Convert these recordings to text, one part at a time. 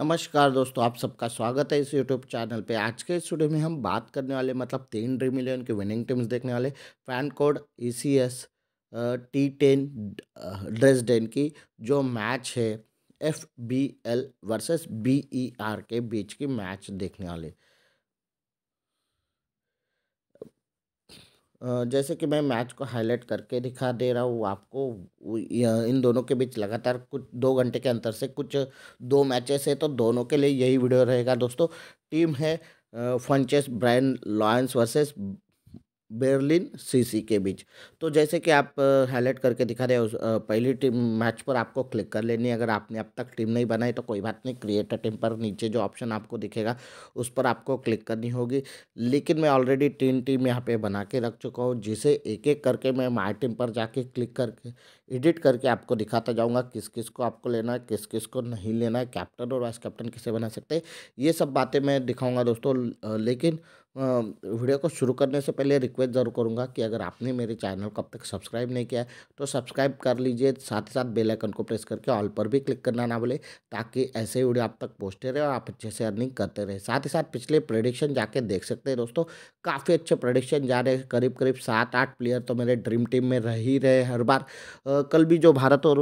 नमस्कार दोस्तों आप सबका स्वागत है इस यूट्यूब चैनल पे आज के स्टूडियो में हम बात करने वाले मतलब तीन ड्रीम इलेवन के विनिंग टीम्स देखने वाले fan code E C S T ten Dresden की जो मैच है F B L versus B E R के बीच की मैच देखने वाले जैसे कि मैं मैच को हाईलाइट करके दिखा दे रहा हूँ आपको इन दोनों के बीच लगातार कुछ दो घंटे के अंतर से कुछ दो मैचेस है तो दोनों के लिए यही वीडियो रहेगा दोस्तों टीम है फंचेस Brian Lions versus Berlin CC के बीच तो जैसे कि आप हाईलाइट करके दिखा रहे हो पहली टीम मैच पर आपको क्लिक कर लेनी है अगर आपने अब तक टीम नहीं बनाई तो कोई बात नहीं क्रिएटर टीम पर नीचे जो ऑप्शन आपको दिखेगा उस पर आपको क्लिक करनी होगी लेकिन मैं ऑलरेडी तीन टीम यहाँ पे बना के रख चुका हूँ जिसे एक एक करके मैं माई टीम पर जाके क्लिक करके एडिट करके आपको दिखाता जाऊँगा किस किस को आपको लेना है किस किस को नहीं लेना है कैप्टन और वाइस कैप्टन किसे बना सकते हैं ये सब बातें मैं दिखाऊँगा दोस्तों लेकिन वीडियो को शुरू करने से पहले रिक्वेस्ट ज़रूर करूँगा कि अगर आपने मेरे चैनल को अब तक सब्सक्राइब नहीं किया तो सब्सक्राइब कर लीजिए साथ ही साथ बेल आइकन को प्रेस करके ऑल पर भी क्लिक करना ना भूले ताकि ऐसे वीडियो आप तक पहुँचते रहे और आप अच्छे से अर्निंग करते रहे साथ ही साथ पिछले प्रोडिक्शन जाके देख सकते हैं दोस्तों काफ़ी अच्छे प्रोडिक्शन जा रहे हैं करीब करीब सात आठ प्लेयर तो मेरे ड्रीम टीम में रह ही रहे हर बार कल भी जो भारत और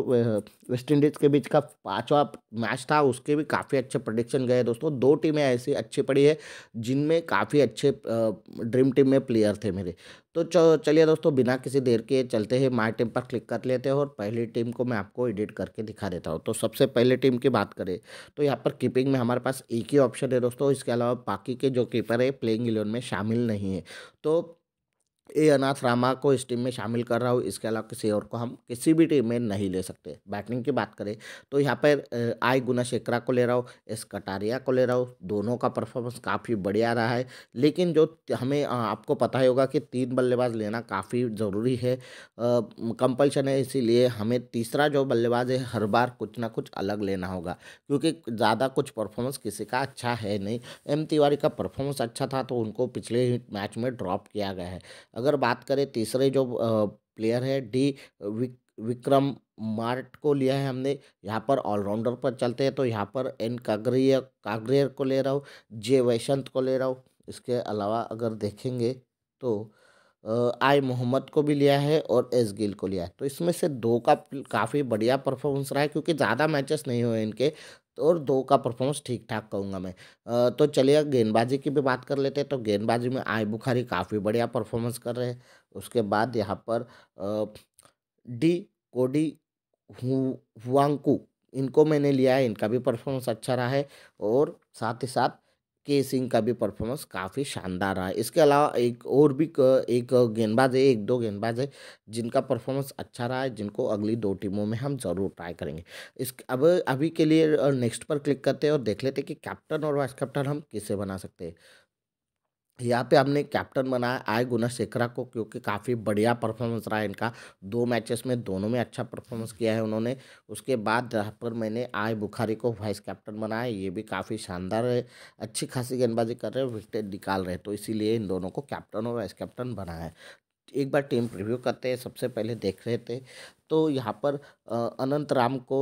वेस्ट इंडीज़ के बीच का पाँचवा मैच था उसके भी काफ़ी अच्छे प्रोडिक्शन गए दोस्तों दो टीमें ऐसी अच्छी पड़ी है जिनमें काफ़ी अच्छे अच्छे ड्रीम टीम में प्लेयर थे मेरे तो चलिए दोस्तों बिना किसी देर के चलते हैं माई टीम पर क्लिक कर लेते हैं और पहली टीम को मैं आपको एडिट करके दिखा देता हूँ तो सबसे पहले टीम की बात करें तो यहाँ पर कीपिंग में हमारे पास एक ही ऑप्शन है दोस्तों इसके अलावा बाकी के जो कीपर है प्लेइंग इलेवन में शामिल नहीं है तो ए अनाथ रामा को इस टीम में शामिल कर रहा हूँ इसके अलावा किसी और को हम किसी भी टीम में नहीं ले सकते बैटिंग की बात करें तो यहाँ पर आई गुना शेखरा को ले रहा हूँ एस कटारिया को ले रहा हूँ दोनों का परफॉर्मेंस काफ़ी बढ़िया रहा है लेकिन जो हमें आपको पता ही होगा कि तीन बल्लेबाज लेना काफ़ी ज़रूरी है कंपल्शन है इसीलिए हमें तीसरा जो बल्लेबाज है हर बार कुछ ना कुछ अलग लेना होगा क्योंकि ज़्यादा कुछ परफॉर्मेंस किसी का अच्छा है नहीं एम तिवारी का परफॉर्मेंस अच्छा था तो उनको पिछले मैच में ड्रॉप किया गया है अगर बात करें तीसरे जो प्लेयर है डी विक विक्रम मार्ट को लिया है हमने यहाँ पर ऑलराउंडर पर चलते हैं तो यहाँ पर एन कागरिया कागरेर को ले रहा हूँ जे वैशंत को ले रहा हूँ इसके अलावा अगर देखेंगे तो आई मोहम्मद को भी लिया है और एस गिल को लिया है तो इसमें से दो का काफ़ी बढ़िया परफॉर्मेंस रहा है क्योंकि ज़्यादा मैचेस नहीं हुए इनके और दो का परफॉर्मेंस ठीक ठाक कहूँगा मैं तो चलिए गेंदबाजी की भी बात कर लेते हैं तो गेंदबाजी में आई बुखारी काफ़ी बढ़िया परफॉर्मेंस कर रहे हैं उसके बाद यहाँ पर डी कोडी हुआकू इनको मैंने लिया है इनका भी परफॉर्मेंस अच्छा रहा है और साथ ही साथ के सिंह का भी परफॉर्मेंस काफ़ी शानदार रहा है इसके अलावा एक और भी एक गेंदबाज है एक दो गेंदबाज है जिनका परफॉर्मेंस अच्छा रहा है जिनको अगली दो टीमों में हम ज़रूर ट्राई करेंगे इस अब अभी के लिए नेक्स्ट पर क्लिक करते हैं और देख लेते हैं कि कैप्टन और वाइस कैप्टन हम किसे बना सकते हैं यहाँ पे हमने कैप्टन बनाया आय गुनाशेखरा को क्योंकि काफ़ी बढ़िया परफॉर्मेंस रहा है इनका दो मैचेस में दोनों में अच्छा परफॉर्मेंस किया है उन्होंने उसके बाद जहाँ पर मैंने आय बुखारी को वाइस कैप्टन बनाया ये भी काफ़ी शानदार है अच्छी खासी गेंदबाजी कर रहे हैं विकेट निकाल रहे हैं तो इसीलिए इन दोनों को कैप्टन और वाइस कैप्टन बनाया एक बार टीम प्रिव्यू करते हैं सबसे पहले देख रहे थे तो यहाँ पर अनंत राम को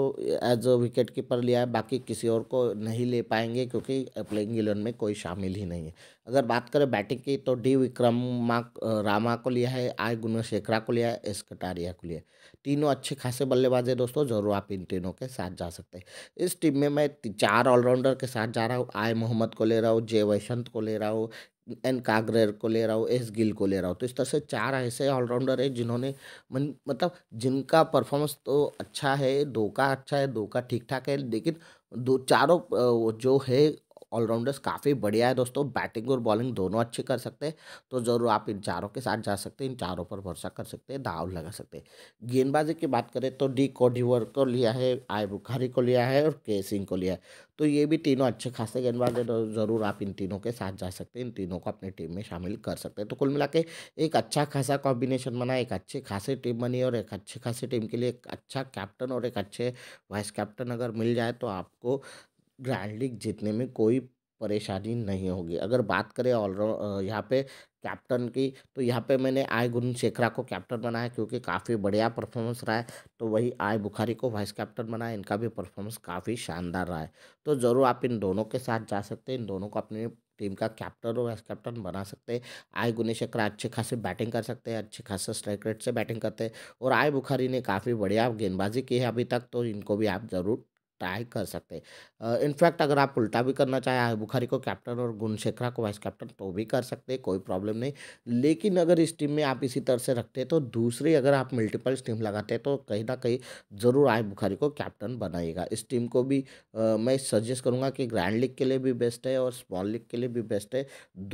एज अ विकेट कीपर लिया है बाकी किसी और को नहीं ले पाएंगे क्योंकि प्लेइंग इलेवन में कोई शामिल ही नहीं है अगर बात करें बैटिंग की तो डी विक्रम रामा को लिया है आई गुणशेखरा को लिया है एस कटारिया को लिया है तीनों अच्छे खासे बल्लेबाज है दोस्तों जरूर आप इन तीनों के साथ जा सकते हैं इस टीम में मैं चार ऑलराउंडर के साथ जा रहा हूँ आई मोहम्मद को ले रहा हूँ जय वैशंत को ले रहा हूँ एन कागरेर को ले रहा हूँ एस गिल को ले रहा हूँ तो इस तरह से चार ऐसे ऑलराउंडर है जिन्होंने मन मतलब जिनका परफॉर्मेंस तो अच्छा है दो का अच्छा है दो का ठीक ठाक है लेकिन दो चारों जो है ऑलराउंडर्स काफ़ी बढ़िया है दोस्तों बैटिंग और बॉलिंग दोनों अच्छी कर सकते हैं तो ज़रूर आप इन चारों के साथ जा सकते हैं इन चारों पर भरोसा कर सकते हैं दाव लगा सकते हैं गेंदबाजी की बात करें तो डी कोडिवर को लिया है आई बुखारी को लिया है और के सिंह को लिया है तो ये भी तीनों अच्छे खासे गेंदबाज हैं तो ज़रूर आप इन तीनों के साथ जा सकते हैं इन तीनों को अपनी टीम में शामिल कर सकते हैं तो कुल मिला एक अच्छा खासा कॉम्बिनेशन बना एक अच्छे खासे टीम बनी और एक अच्छे खासे टीम के लिए एक अच्छा कैप्टन और एक अच्छे वाइस कैप्टन अगर मिल जाए तो आपको ग्रैंड लीग जीतने में कोई परेशानी नहीं होगी अगर बात करें ऑलराउंड यहाँ पे कैप्टन की तो यहाँ पे मैंने आय गुनशेखरा को कैप्टन बनाया क्योंकि काफ़ी बढ़िया परफॉर्मेंस रहा है तो वही आय बुखारी को वाइस कैप्टन बनाया इनका भी परफॉर्मेंस काफ़ी शानदार रहा है तो ज़रूर आप इन दोनों के साथ जा सकते हैं इन दोनों को अपनी टीम का कैप्टन और वाइस कैप्टन बना सकते हैं आय गुनेश अच्छे खासे बैटिंग कर सकते हैं अच्छे खासे स्ट्राइक रेट से बैटिंग करते हैं और आय बुखारी ने काफ़ी बढ़िया गेंदबाजी की है अभी तक तो इनको भी आप ज़रूर ट्राई कर सकते हैं इनफैक्ट अगर आप उल्टा भी करना चाहें बुखारी को कैप्टन और गुणशेखरा को वाइस कैप्टन तो भी कर सकते हैं कोई प्रॉब्लम नहीं लेकिन अगर इस टीम में आप इसी तरह से रखते हैं तो दूसरी अगर आप मल्टीपल टीम लगाते हैं तो कहीं ना कहीं ज़रूर आयु बुखारी को कैप्टन बनाएगा इस टीम को भी uh, मैं सजेस्ट करूँगा कि ग्रैंड लीग के लिए भी बेस्ट है और स्मॉल लीग के लिए भी बेस्ट है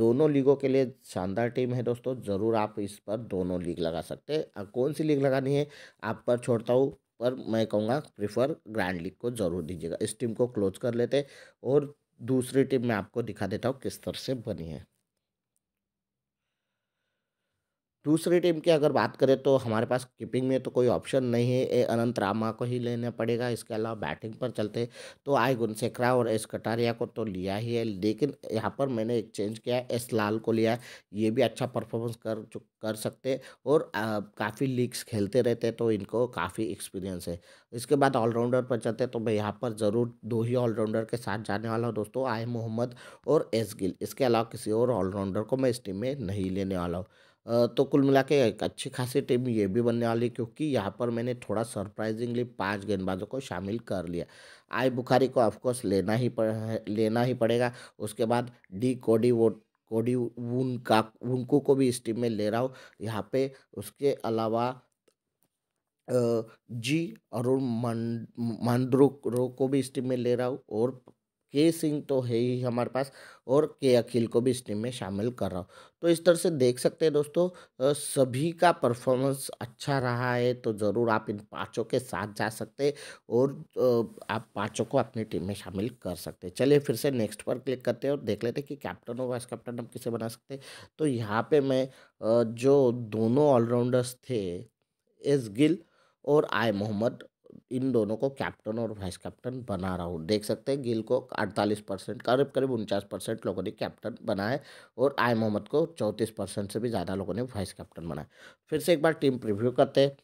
दोनों लीगों के लिए शानदार टीम है दोस्तों ज़रूर आप इस पर दोनों लीग लगा सकते हैं कौन सी लीग लगानी है आप पर छोड़ता हूँ पर मैं कहूँगा प्रीफर ग्रैंड लीग को ज़रूर दीजिएगा इस टीम को क्लोज कर लेते और दूसरी टीम मैं आपको दिखा देता हूँ किस तरह से बनी है दूसरी टीम की अगर बात करें तो हमारे पास कीपिंग में तो कोई ऑप्शन नहीं है ए अनंत रामा को ही लेना पड़ेगा इसके अलावा बैटिंग पर चलते तो आई गुनसेखरा और एस कटारिया को तो लिया ही है लेकिन यहाँ पर मैंने एक चेंज किया एस लाल को लिया ये भी अच्छा परफॉर्मेंस कर चुक कर सकते और काफ़ी लीग्स खेलते रहते तो इनको काफ़ी एक्सपीरियंस है इसके बाद ऑलराउंडर पर चलते तो मैं यहाँ पर ज़रूर दो ही ऑलराउंडर के साथ जाने वाला हूँ दोस्तों आई मोहम्मद और एस गिल इसके अलावा किसी और ऑलराउंडर को मैं इस टीम में नहीं लेने वाला हूँ तो कुल मिला के एक अच्छी खासी टीम ये भी बनने वाली क्योंकि यहाँ पर मैंने थोड़ा सरप्राइजिंगली पांच गेंदबाजों को शामिल कर लिया आई बुखारी को ऑफकोर्स लेना ही पड़ लेना ही पड़ेगा उसके बाद डी कोडी वो कोडी वून का उनको को भी इस टीम में ले रहा हूँ यहाँ पे उसके अलावा जी अरुण मंडरो को भी इस टीम में ले रहा हूँ और के सिंह तो है ही हमारे पास और के अखिल को भी इस टीम में शामिल कर रहा हूँ तो इस तरह से देख सकते हैं दोस्तों सभी का परफॉर्मेंस अच्छा रहा है तो ज़रूर आप इन पाँचों के साथ जा सकते हैं और आप पाँचों को अपनी टीम में शामिल कर सकते हैं चलिए फिर से नेक्स्ट पर क्लिक करते हैं और देख लेते हैं कि कैप्टन और वाइस कैप्टन हम किसे बना सकते हैं तो यहाँ पर मैं जो दोनों ऑलराउंडर्स थे एस गिल और आई मोहम्मद इन दोनों को कैप्टन और वाइस कैप्टन बना रहा हूँ देख सकते हैं गिल को 48 परसेंट करीब करीब उनचास परसेंट लोगों ने कैप्टन बनाया है और आय मोहम्मद को चौंतीस परसेंट से भी ज़्यादा लोगों ने वाइस कैप्टन बनाया फिर से एक बार टीम प्रिव्यू करते हैं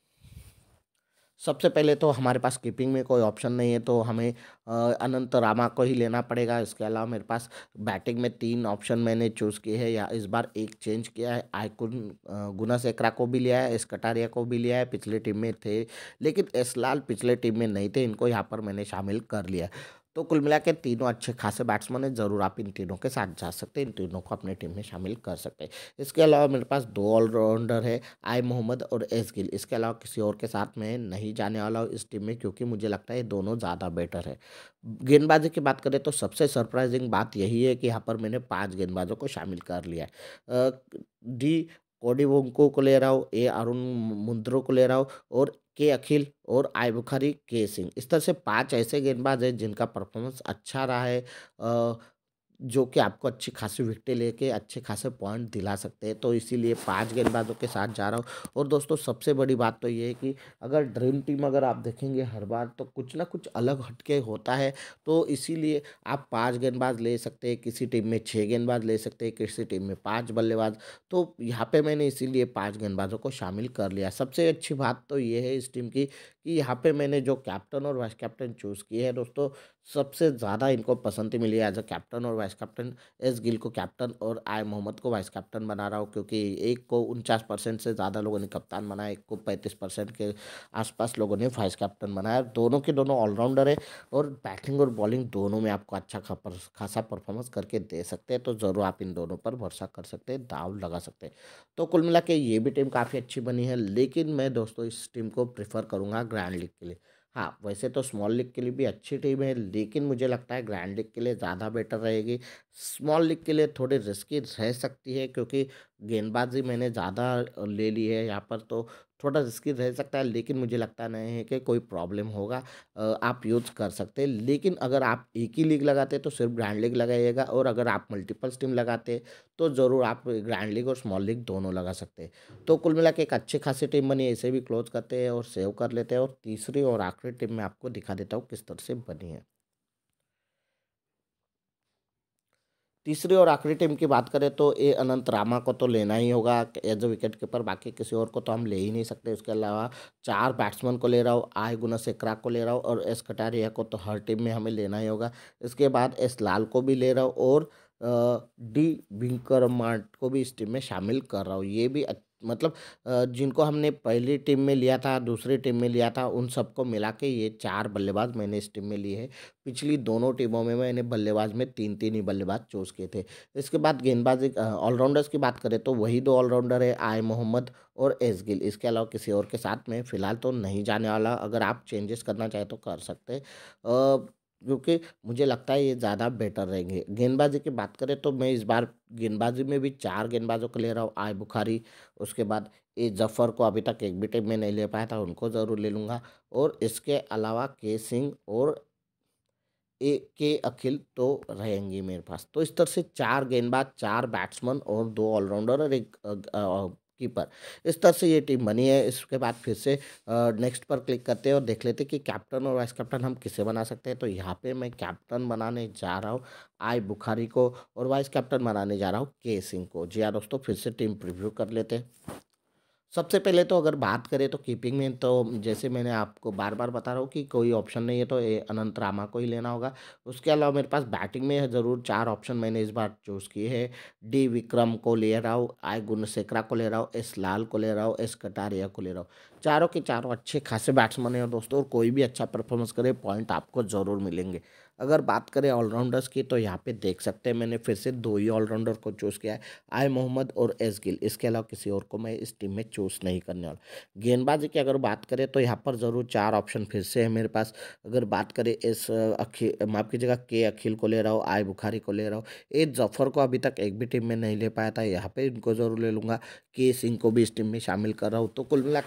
सबसे पहले तो हमारे पास कीपिंग में कोई ऑप्शन नहीं है तो हमें अनंत रामा को ही लेना पड़ेगा इसके अलावा मेरे पास बैटिंग में तीन ऑप्शन मैंने चूज़ किए हैं या इस बार एक चेंज किया है आयकुन गुना सेकरा को भी लिया है एस कटारिया को भी लिया है पिछले टीम में थे लेकिन एस लाल पिछले टीम में नहीं थे इनको यहाँ पर मैंने शामिल कर लिया तो कुल मिला के तीनों अच्छे खासे बैट्समैन हैं ज़रूर आप इन तीनों के साथ जा सकते हैं इन तीनों को अपने टीम में शामिल कर सकते हैं इसके अलावा मेरे पास दो ऑलराउंडर है आई मोहम्मद और एस गिल इसके अलावा किसी और के साथ मैं नहीं जाने वाला हूँ इस टीम में क्योंकि मुझे लगता है दोनों ज़्यादा बेटर है गेंदबाजी की बात करें तो सबसे सरप्राइजिंग बात यही है कि यहाँ पर मैंने पाँच गेंदबाजों को शामिल कर लिया है डी कोडी वोंको को ले रहा हूँ ए अरुण मुंद्रो को ले रहा हूँ और के अखिल और आई बुखारी के सिंह इस तरह से पांच ऐसे गेंदबाज हैं जिनका परफॉर्मेंस अच्छा रहा है जो कि आपको अच्छी खासी विकटें लेके अच्छे खासे पॉइंट दिला सकते हैं तो इसीलिए पांच गेंदबाजों के साथ जा रहा हूँ और दोस्तों सबसे बड़ी बात तो ये है कि अगर ड्रीम टीम अगर आप देखेंगे हर बार तो कुछ ना कुछ अलग हटके होता है तो इसीलिए आप पांच गेंदबाज ले सकते हैं किसी टीम में छः गेंदबाज ले सकते हैं किसी टीम में पाँच बल्लेबाज तो यहाँ पर मैंने इसीलिए पाँच गेंदबाजों को शामिल कर लिया सबसे अच्छी बात तो ये है इस टीम की कि यहाँ पर मैंने जो कैप्टन और वाइस कैप्टन चूज़ किए हैं दोस्तों सबसे ज़्यादा इनको पसंद तो मिली एज अ कैप्टन और वाइस कैप्टन एस गिल को कैप्टन और आय मोहम्मद को वाइस कैप्टन बना रहा हूँ क्योंकि एक को उनचास परसेंट से ज़्यादा लोगों ने कप्तान बनाया एक को पैंतीस परसेंट के आसपास लोगों ने वाइस कैप्टन बनाया दोनों के दोनों ऑलराउंडर है और बैटिंग और बॉलिंग दोनों में आपको अच्छा खासा परफॉर्मेंस करके दे सकते हैं तो ज़रूर आप इन दोनों पर भरोसा कर सकते हैं दाव लगा सकते हैं तो कुल मिला ये भी टीम काफ़ी अच्छी बनी है लेकिन मैं दोस्तों इस टीम को प्रीफर करूँगा ग्रैंड लीग के लिए हाँ वैसे तो स्मॉल लीग के लिए भी अच्छी टीम है लेकिन मुझे लगता है ग्रैंड लीग के लिए ज़्यादा बेटर रहेगी स्मॉल लीग के लिए थोड़ी रिस्की रह सकती है क्योंकि गेंदबाजी मैंने ज़्यादा ले ली है यहाँ पर तो थोड़ा रिस्की रह सकता है लेकिन मुझे लगता नहीं है कि कोई प्रॉब्लम होगा आप यूज़ कर सकते हैं लेकिन अगर आप एक ही लीग लगाते तो सिर्फ ग्रैंड लीग लगाइएगा और अगर आप मल्टीपल्स टीम लगाते तो ज़रूर आप ग्रैंड लीग और स्मॉल लीग दोनों लगा सकते हैं तो कुल मिला एक अच्छी खासी टीम बनी इसे भी क्लोज करते हैं और सेव कर लेते हैं और तीसरी और आखिरी टीम में आपको दिखा देता हूँ किस तरह से बनी है तीसरी और आखिरी टीम की बात करें तो ए अनंत रामा को तो लेना ही होगा एज अ विकेट कीपर बाकी किसी और को तो हम ले ही नहीं सकते उसके अलावा चार बैट्समैन को ले रहा हूँ आय गुना सेकरा को ले रहा हूँ और एस कटारिया को तो हर टीम में हमें लेना ही होगा इसके बाद एस लाल को भी ले रहा हूँ और डी विंकर मार्ट को भी इस टीम में शामिल कर रहा हूँ ये भी मतलब जिनको हमने पहली टीम में लिया था दूसरी टीम में लिया था उन सबको मिला के ये चार बल्लेबाज मैंने इस टीम में लिए हैं पिछली दोनों टीमों में मैंने बल्लेबाज में तीन तीन ही बल्लेबाज चूज़ किए थे इसके बाद गेंदबाजी ऑलराउंडर्स की बात करें तो वही दो ऑलराउंडर है आय मोहम्मद और एस गिल इसके अलावा किसी और के साथ में फ़िलहाल तो नहीं जाने वाला अगर आप चेंजेस करना चाहें तो कर सकते क्योंकि मुझे लगता है ये ज़्यादा बेटर रहेंगे गेंदबाजी की बात करें तो मैं इस बार गेंदबाजी में भी चार गेंदबाजों को ले रहा हूँ आय बुखारी उसके बाद ए जफ़र को अभी तक एक भी टीम में नहीं ले पाया था उनको ज़रूर ले लूँगा और इसके अलावा के सिंह और ए के अखिल तो रहेंगे मेरे पास तो इस तरह से चार गेंदबाज चार बैट्समैन और दो ऑलराउंडर और एक कीपर इस तरह से ये टीम बनी है इसके बाद फिर से नेक्स्ट पर क्लिक करते हैं और देख लेते हैं कि कैप्टन और वाइस कैप्टन हम किसे बना सकते हैं तो यहाँ पे मैं कैप्टन बनाने जा रहा हूँ आई बुखारी को और वाइस कैप्टन बनाने जा रहा हूँ के सिंह को जी हाँ दोस्तों फिर से टीम प्रिव्यू कर लेते हैं सबसे पहले तो अगर बात करें तो कीपिंग में तो जैसे मैंने आपको बार बार बता रहा हूँ कि कोई ऑप्शन नहीं है तो अनंत रामा को ही लेना होगा उसके अलावा मेरे पास बैटिंग में ज़रूर चार ऑप्शन मैंने इस बार चूज़ किए हैं डी विक्रम को ले रहा हूँ आई गुणशेखरा को ले रहा हूँ एस लाल को ले रहा हूँ एस कटारिया को ले रहा हूँ चारों के चारों अच्छे खासे बैट्समैन हैं दोस्तों और कोई भी अच्छा परफॉर्मेंस करे पॉइंट आपको ज़रूर मिलेंगे अगर बात करें ऑलराउंडर्स की तो यहाँ पे देख सकते हैं मैंने फिर से दो ही ऑलराउंडर को चूज़ किया है आई मोहम्मद और एस गिल इसके अलावा किसी और को मैं इस टीम में चूज़ नहीं करने वाला गेंदबाजी की अगर बात करें तो यहाँ पर ज़रूर चार ऑप्शन फिर से है मेरे पास अगर बात करें इस अखिल माफ कीजिएगा के अखिल को ले रहा हूँ आई बुखारी को ले रहा हूँ ए जफ़र को अभी तक एक भी टीम में नहीं ले पाया था यहाँ पर इनको ज़रूर ले लूँगा के सिंह को भी इस टीम में शामिल कर रहा हूँ तो कुल मिला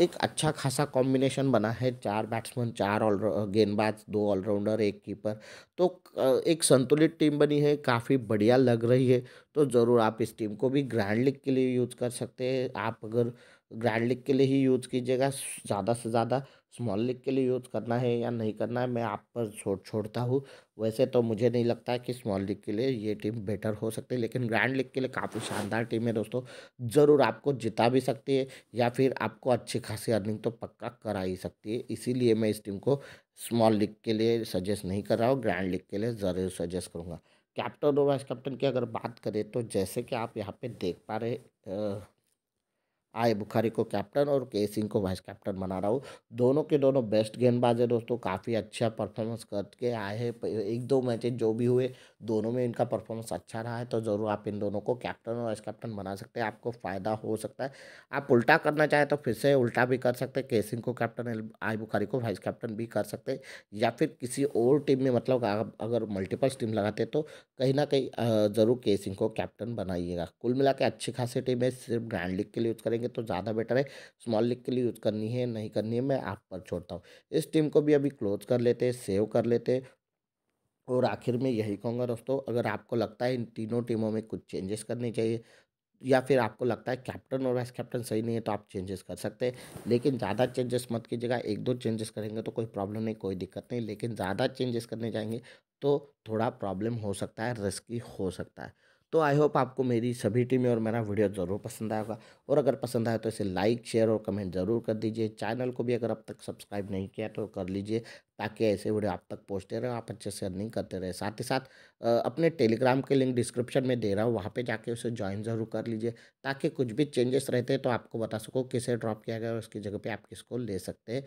एक अच्छा खासा कॉम्बिनेशन बना है चार बैट्समैन चार ऑल गेंदबाज दो ऑलराउंडर एक कीपर तो एक संतुलित टीम बनी है काफ़ी बढ़िया लग रही है तो ज़रूर आप इस टीम को भी ग्रैंड लीग के लिए यूज़ कर सकते हैं आप अगर ग्रैंड लीग के लिए ही यूज़ कीजिएगा ज़्यादा से ज़्यादा स्मॉल लीग के लिए यूज़ करना है या नहीं करना है मैं आप पर छोड़ छोड़ता हूँ वैसे तो मुझे नहीं लगता है कि स्मॉल लीग के लिए ये टीम बेटर हो सकती है लेकिन ग्रैंड लीग के लिए काफ़ी शानदार टीम है दोस्तों ज़रूर आपको जिता भी सकती है या फिर आपको अच्छी खासी अर्निंग तो पक्का करा ही सकती है इसीलिए मैं इस टीम को स्मॉल लीग के लिए सजेस्ट नहीं कर रहा हूँ ग्रैंड लीग के लिए ज़रूर सजेस्ट करूँगा कैप्टन और वाइस कैप्टन की अगर बात करें तो जैसे कि आप यहाँ पर देख पा रहे आए बुखारी को कैप्टन और के सिंह को वाइस कैप्टन बना रहा हूँ दोनों के दोनों बेस्ट गेंदबाज है दोस्तों काफ़ी अच्छा परफॉर्मेंस करके आए हैं एक दो मैचेज जो भी हुए दोनों में इनका परफॉर्मेंस अच्छा रहा है तो ज़रूर आप इन दोनों को कैप्टन और वाइस कैप्टन बना सकते हैं आपको फ़ायदा हो सकता है आप उल्टा करना चाहें तो फिर से उल्टा भी कर सकते हैं के सिंह को कैप्टन आई बुखारी को वाइस कैप्टन भी कर सकते या फिर किसी और टीम में मतलब अगर मल्टीपल्स टीम लगाते तो कहीं ना कहीं ज़रूर के सिंह को कैप्टन बनाइएगा कुल मिला के अच्छी खासी टीम है सिर्फ ग्रैंड लीग के लिए यूज़ करेंगे तो ज़्यादा बेटर है स्मॉल लिख के लिए यूज़ करनी है नहीं करनी है मैं आप पर छोड़ता हूँ इस टीम को भी अभी क्लोज कर लेते सेव कर लेते और आखिर में यही कहूँगा दोस्तों अगर आपको लगता है इन तीनों टीमों में कुछ चेंजेस करने चाहिए या फिर आपको लगता है कैप्टन और वाइस कैप्टन सही नहीं है तो आप चेंजेस कर सकते हैं लेकिन ज़्यादा चेंजेस मत कीजिएगा एक दो चेंजेस करेंगे तो कोई प्रॉब्लम नहीं कोई दिक्कत नहीं लेकिन ज़्यादा चेंजेस करने जाएंगे तो थोड़ा प्रॉब्लम हो सकता है रिस्की हो सकता है तो आई होप आपको मेरी सभी टीमें और मेरा वीडियो ज़रूर पसंद आएगा और अगर पसंद आए तो इसे लाइक शेयर और कमेंट ज़रूर कर दीजिए चैनल को भी अगर अब तक सब्सक्राइब नहीं किया तो कर लीजिए ताकि ऐसे वीडियो आप तक पहुँचते रहे आप अच्छे से अर्निंग करते रहे साथ ही साथ अपने टेलीग्राम के लिंक डिस्क्रिप्शन में दे रहा हूँ वहाँ पर जाके उसे ज्वाइन ज़रूर कर लीजिए ताकि कुछ भी चेंजेस रहते तो आपको बता सको किसे ड्रॉप किया गया उसकी जगह पर आप किसको ले सकते हैं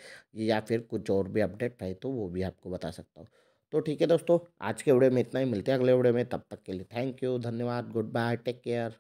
या फिर कुछ और भी अपडेट रहे तो वो भी आपको बता सकता हूँ तो ठीक है दोस्तों आज के वीडियो में इतना ही मिलते हैं अगले वीडियो में तब तक के लिए थैंक यू धन्यवाद गुड बाय टेक केयर